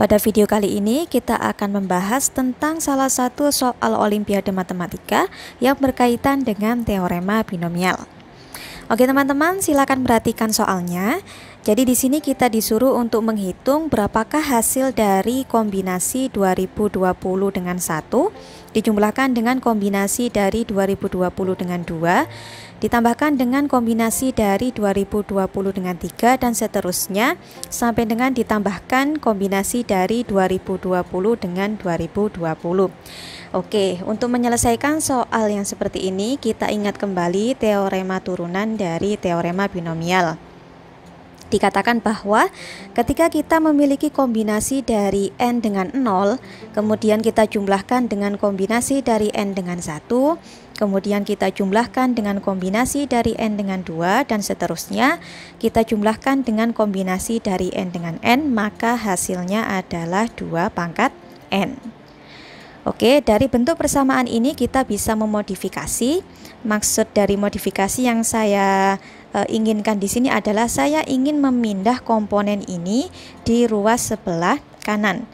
Pada video kali ini kita akan membahas tentang salah satu soal olimpiade matematika yang berkaitan dengan teorema binomial. Oke teman-teman, silakan perhatikan soalnya. Jadi di sini kita disuruh untuk menghitung berapakah hasil dari kombinasi 2020 dengan 1 dijumlahkan dengan kombinasi dari 2020 dengan 2 ditambahkan dengan kombinasi dari 2020 dengan 3 dan seterusnya sampai dengan ditambahkan kombinasi dari 2020 dengan 2020. Oke, untuk menyelesaikan soal yang seperti ini, kita ingat kembali teorema turunan dari teorema binomial dikatakan bahwa ketika kita memiliki kombinasi dari n dengan 0, kemudian kita jumlahkan dengan kombinasi dari n dengan 1, kemudian kita jumlahkan dengan kombinasi dari n dengan 2 dan seterusnya, kita jumlahkan dengan kombinasi dari n dengan n, maka hasilnya adalah 2 pangkat n. Oke, dari bentuk persamaan ini kita bisa memodifikasi. Maksud dari modifikasi yang saya e, inginkan di sini adalah saya ingin memindah komponen ini di ruas sebelah kanan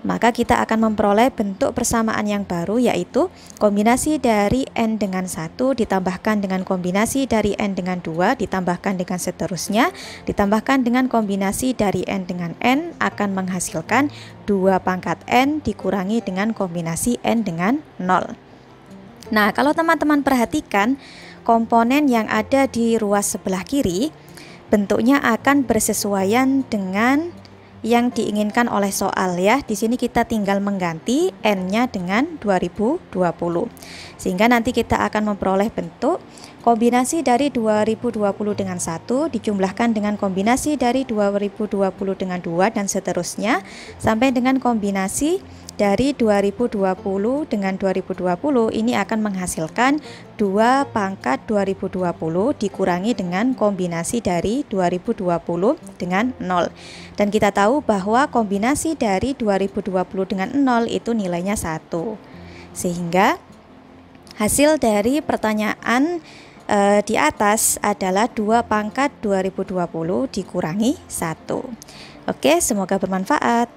maka kita akan memperoleh bentuk persamaan yang baru yaitu kombinasi dari n dengan 1 ditambahkan dengan kombinasi dari n dengan 2 ditambahkan dengan seterusnya ditambahkan dengan kombinasi dari n dengan n akan menghasilkan 2 pangkat n dikurangi dengan kombinasi n dengan 0 Nah kalau teman-teman perhatikan komponen yang ada di ruas sebelah kiri bentuknya akan bersesuaian dengan yang diinginkan oleh soal ya. Di sini kita tinggal mengganti n-nya dengan 2020. Sehingga nanti kita akan memperoleh bentuk kombinasi dari 2020 dengan 1 dijumlahkan dengan kombinasi dari 2020 dengan 2 dan seterusnya sampai dengan kombinasi dari 2020 dengan 2020 ini akan menghasilkan 2 pangkat 2020 dikurangi dengan kombinasi dari 2020 dengan 0 dan kita tahu bahwa kombinasi dari 2020 dengan 0 itu nilainya 1 sehingga hasil dari pertanyaan e, di atas adalah 2 pangkat 2020 dikurangi 1 Oke, semoga bermanfaat.